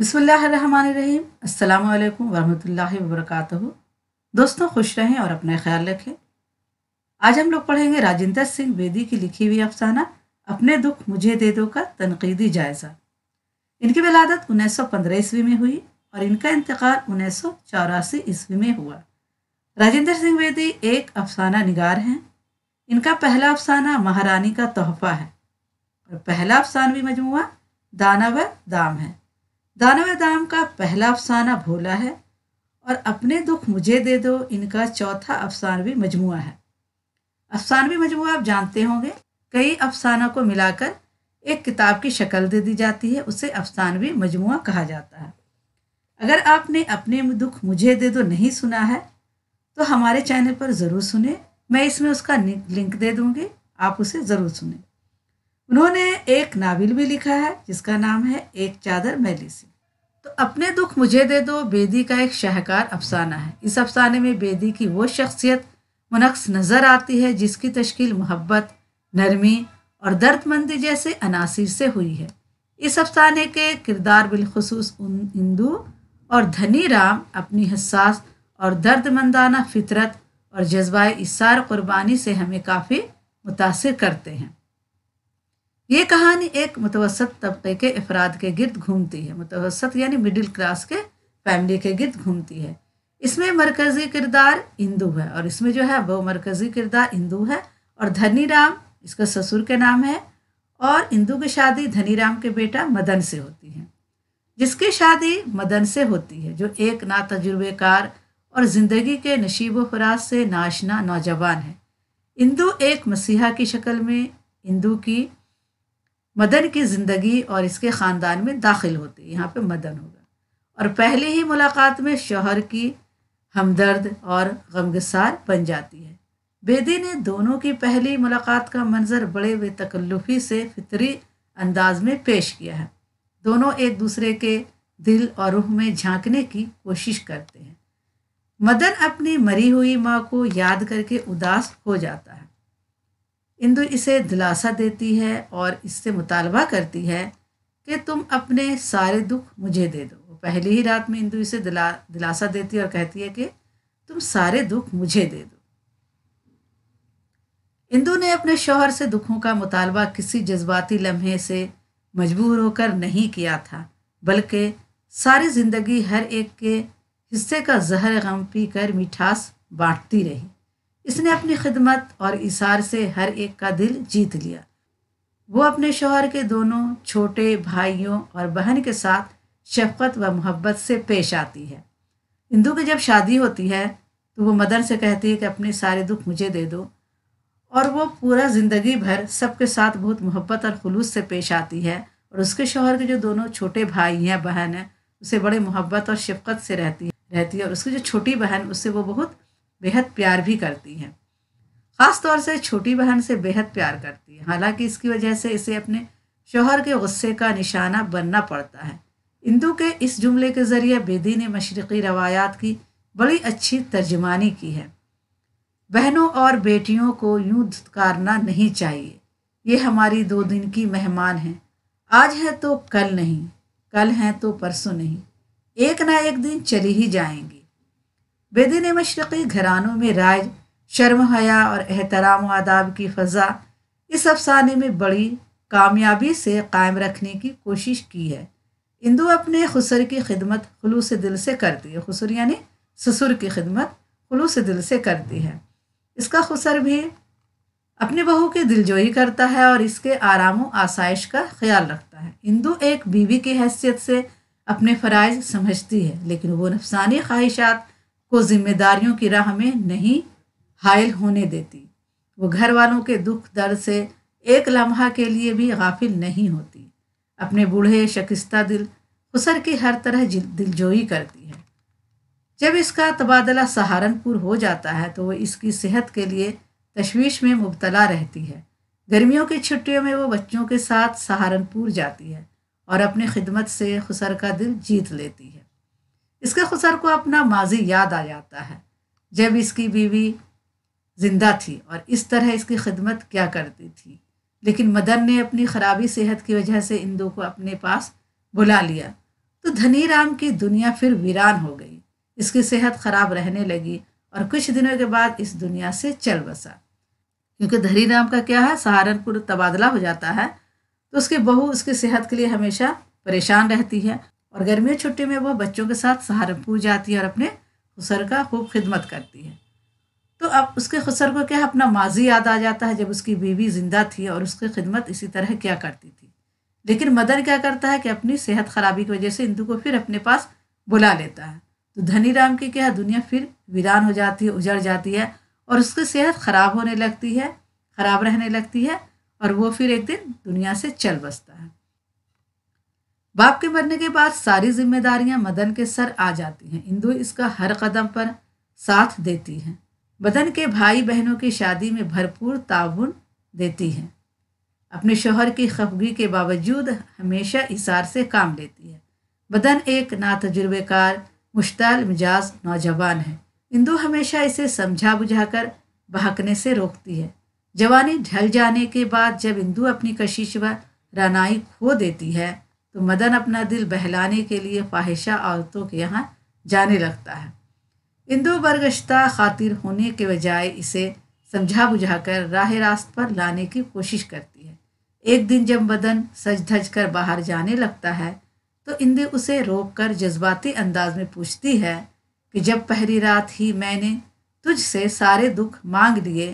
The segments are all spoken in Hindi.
अस्सलाम अल्लाम वरहमतुल्लाहि वर्क दोस्तों खुश रहें और अपना ख्याल रखें आज हम लोग पढ़ेंगे राजेंद्र सिंह बेदी की लिखी हुई अफसाना अपने दुख मुझे दे दो का तनकीदी जायज़ा इनकी विलादत उन्नीस सौ पंद्रह ईस्वी में हुई और इनका इंतकाल उन्नीस सौ चौरासी ईस्वी में हुआ राजेंद्र सिंह बेदी एक अफसाना निगार हैं इनका पहला अफसाना महारानी का तोहफा है और पहला अफसानवी मजमू दाना व दाम है दानव दाम का पहला अफसाना भोला है और अपने दुख मुझे दे दो इनका चौथा अफसानवी मजमु है अफसानवी मजमू आप जानते होंगे कई अफसानों को मिलाकर एक किताब की शक्ल दे दी जाती है उसे अफसानवी मजमु कहा जाता है अगर आपने अपने दुख मुझे दे दो नहीं सुना है तो हमारे चैनल पर ज़रूर सुने मैं इसमें उसका लिंक दे दूँगी आप उसे ज़रूर सुने उन्होंने एक नावल भी लिखा है जिसका नाम है एक चादर मैली सी तो अपने दुख मुझे दे दो बेदी का एक शाहकार अफसाना है इस अफसाने में बेदी की वो शख्सियत मुनक्स नज़र आती है जिसकी तश्कील मोहब्बत नरमी और दर्दमंदी जैसे अनासिर से हुई है इस अफसाने के किरदार बिलखसूस उन हिंदू और धनी राम अपनी हसास और दर्दमंदाना फितरत और जज्बा इसार कुर्बानी से हमें काफ़ी मुतासर करते हैं ये कहानी एक मुतवसत तबके के अफराद के गिरद घूमती है मुतवसत यानी मिडिल क्लास के फैमिली के गिरद घूमती है इसमें मरकज़ी किरदार इंदू है और इसमें जो है वो मरकज़ी किरदार इंदू है और धनी राम इसका ससुर के नाम है और इंदू की शादी धनी राम के बेटा मदन से होती है जिसकी शादी मदन से होती है जो एक ना तजुर्बेकार और ज़िंदगी के नशीब फराज से नाशना नौजवान है इंदू एक मसीहा की शक्ल में इंदू की मदन की ज़िंदगी और इसके ख़ानदान में दाखिल होती यहाँ पे मदन होगा और पहले ही मुलाकात में शोहर की हमदर्द और गमगसार बन जाती है बेदी ने दोनों की पहली मुलाकात का मंजर बड़े बेतकल्लुफ़ी से फितरी अंदाज में पेश किया है दोनों एक दूसरे के दिल और रूह में झांकने की कोशिश करते हैं मदन अपनी मरी हुई माँ को याद करके उदास हो जाता है इंदु इसे दिलासा देती है और इससे मुतालबा करती है कि तुम अपने सारे दुख मुझे दे दो पहले पहली ही रात में इंदु इसे दिला दिलासा देती है और कहती है कि तुम सारे दुख मुझे दे दो इंदु ने अपने शोहर से दुखों का मुतालबा किसी जज्बाती लम्हे से मजबूर होकर नहीं किया था बल्कि सारी ज़िंदगी हर एक के हिस्से का जहर गम पी कर मिठास बांटती रही इसने अपनी खिदमत और इशार से हर एक का दिल जीत लिया वो अपने शोहर के दोनों छोटे भाइयों और बहन के साथ शफकत व मोहब्बत से पेश आती है इंदु की जब शादी होती है तो वो मदर से कहती है कि अपने सारे दुख मुझे दे दो और वो पूरा ज़िंदगी भर सबके साथ बहुत मोहब्बत और खलूस से पेश आती है और उसके शोहर के जो दोनों छोटे भाई हैं बहन हैं उसे बड़े मोहब्बत और शफकत से रहती रहती है और उसकी जो छोटी बहन उससे वो बहुत बेहद प्यार भी करती हैं ख़ास तौर से छोटी बहन से बेहद प्यार करती है हालांकि इसकी वजह से इसे अपने शोहर के गुस्से का निशाना बनना पड़ता है इंदू के इस जुमले के ज़रिए बेदी ने मशरक़ी रवायात की बड़ी अच्छी तर्जमानी की है बहनों और बेटियों को यूं धुतकारना नहीं चाहिए ये हमारी दो दिन की मेहमान हैं आज है तो कल नहीं कल हैं तो परसों नहीं एक ना एक दिन चली ही जाएंगे बेदिन मशरक़ी घरानों में राज शर्म हया और एहतराम आदाब की फ़ज़ा इस अफसाने में बड़ी कामयाबी से कायम रखने की कोशिश की है इंदू अपने खुसर की खिदमत खलूस दिल से करती है खुसर यानी ससुर की खिदमत खलूस दिल से करती है इसका खुसर भी अपने बहू की दिलजोई करता है और इसके आराम व आसाइश का ख्याल रखता है इंदू एक बीवी की हैसियत से अपने फरज़ समझती है लेकिन वो नफसानी ख्वाहिशात को जिम्मेदारियों की राह में नहीं हायल होने देती वो घर वालों के दुख दर्द से एक लम्हा के लिए भी गाफिल नहीं होती अपने बूढ़े शकिस्ता दिल खुसर की हर तरह दिलजोई करती है जब इसका तबादला सहारनपुर हो जाता है तो वह इसकी सेहत के लिए तशवीश में मुबतला रहती है गर्मियों की छुट्टियों में वो बच्चों के साथ सहारनपुर जाती है और अपनी खिदमत से खुसर का दिल जीत लेती है इसके खुसर को अपना माजी याद आ जाता है जब इसकी बीवी जिंदा थी और इस तरह इसकी खिदमत क्या करती थी लेकिन मदन ने अपनी ख़राबी सेहत की वजह से इंदू को अपने पास बुला लिया तो धनी राम की दुनिया फिर वीरान हो गई इसकी सेहत ख़राब रहने लगी और कुछ दिनों के बाद इस दुनिया से चल बसा क्योंकि धनी राम का क्या है सहारनपुर तबादला हो जाता है तो उसकी बहू उसकी सेहत के लिए हमेशा परेशान रहती है और गर्मियों छुट्टी में वह बच्चों के साथ सहारनपुर जाती है और अपने खुसर का खूब खिदमत करती है तो अब उसके खुसर को क्या अपना माजी याद आ जाता है जब उसकी बीवी ज़िंदा थी और उसकी खिदमत इसी तरह क्या करती थी लेकिन मदर क्या करता है कि अपनी सेहत ख़राबी की वजह से इंदू को फिर अपने पास बुला लेता है तो धनी राम की क्या दुनिया फिर वीरान हो जाती है उजड़ जाती है और उसकी सेहत ख़राब होने लगती है ख़राब रहने लगती है और वो फिर एक दिन दुनिया से चल बसता है बाप के मरने के बाद सारी जिम्मेदारियां मदन के सर आ जाती हैं इंदु इसका हर कदम पर साथ देती हैं मदन के भाई बहनों की शादी में भरपूर ताउन देती हैं अपने शोहर की खफगी के बावजूद हमेशा इशार से काम लेती है मदन एक ना तजुर्बेकार मुश्ताल मिजाज नौजवान है इंदु हमेशा इसे समझा बुझाकर बहकने से रोकती है जवानी ढल जाने के बाद जब इंदु अपनी कशिश व रानाई खो देती है तो मदन अपना दिल बहलाने के लिए फाहिशा औरतों के यहाँ जाने लगता है दो बरगश्ता खातिर होने के बजाय इसे समझा बुझा कर राह रास्त पर लाने की कोशिश करती है एक दिन जब मदन सज धज कर बाहर जाने लगता है तो इंदु उसे रोक कर जज्बाती अंदाज में पूछती है कि जब पहली रात ही मैंने तुझसे सारे दुख मांग लिए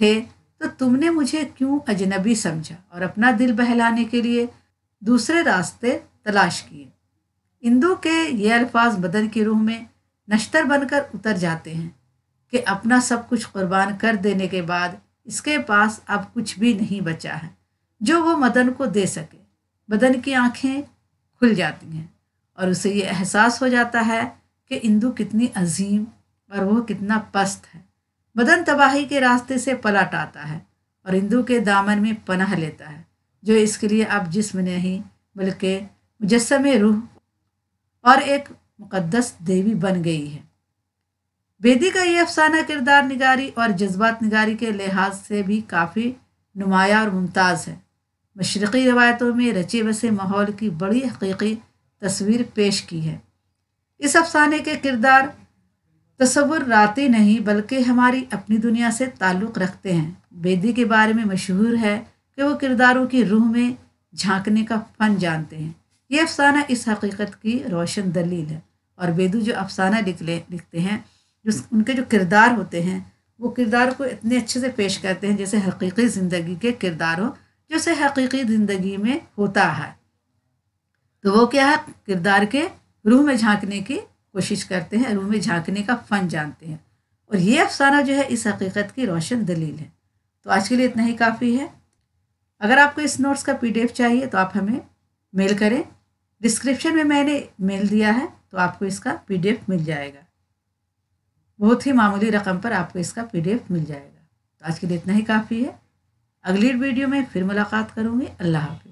थे तो तुमने मुझे क्यों अजनबी समझा और अपना दिल बहलाने के लिए दूसरे रास्ते तलाश किए इंदु के ये अल्फाज बदन की रूह में नश्तर बनकर उतर जाते हैं कि अपना सब कुछ कुर्बान कर देने के बाद इसके पास अब कुछ भी नहीं बचा है जो वो मदन को दे सके बदन की आँखें खुल जाती हैं और उसे ये एहसास हो जाता है कि इंदु कितनी अजीम और वह कितना पस्त है बदन तबाही के रास्ते से पलट आता है और इंदु के दामन में पनाह लेता है जो इसके लिए आप जिसम नहीं बल्कि मुजस्म रूह और एक मुकदस देवी बन गई है बेदी का ये अफसाना किरदार निगारी और जज्बात निगारी के लिहाज से भी काफ़ी नुमाया और मुमताज़ है मशरक़ी रवायतों में रचे बसे माहौल की बड़ी हकीकी तस्वीर पेश की है इस अफसाने के किरदार तस्वुर राती नहीं बल्कि हमारी अपनी दुनिया से ताल्लुक़ रखते हैं बेदी के बारे में मशहूर है कि वो किरदारों की रूह में झांकने का फन जानते हैं ये अफसाना इस हकीकत की रोशन दलील है और बेदू जो अफसाना लिख ले लिखते हैं जो उनके जो किरदार होते हैं वो किरदार को इतने अच्छे से पेश करते हैं जैसे हकीकी ज़िंदगी के किरदार हो जैसे हकीकी ज़िंदगी में होता है तो वो क्या है किरदार के रूह में झांकने की कोशिश करते हैं रूह में झांकने का फ़न जानते हैं और ये अफसाना जो है इस हकीकत की रोशन दलील है तो आज के लिए इतना ही काफ़ी है अगर आपको इस नोट्स का पीडीएफ चाहिए तो आप हमें मेल करें डिस्क्रिप्शन में मैंने मेल दिया है तो आपको इसका पीडीएफ मिल जाएगा बहुत ही मामूली रकम पर आपको इसका पीडीएफ मिल जाएगा तो आज के लिए इतना ही काफ़ी है अगली वीडियो में फिर मुलाकात करूँगी अल्लाह हाफि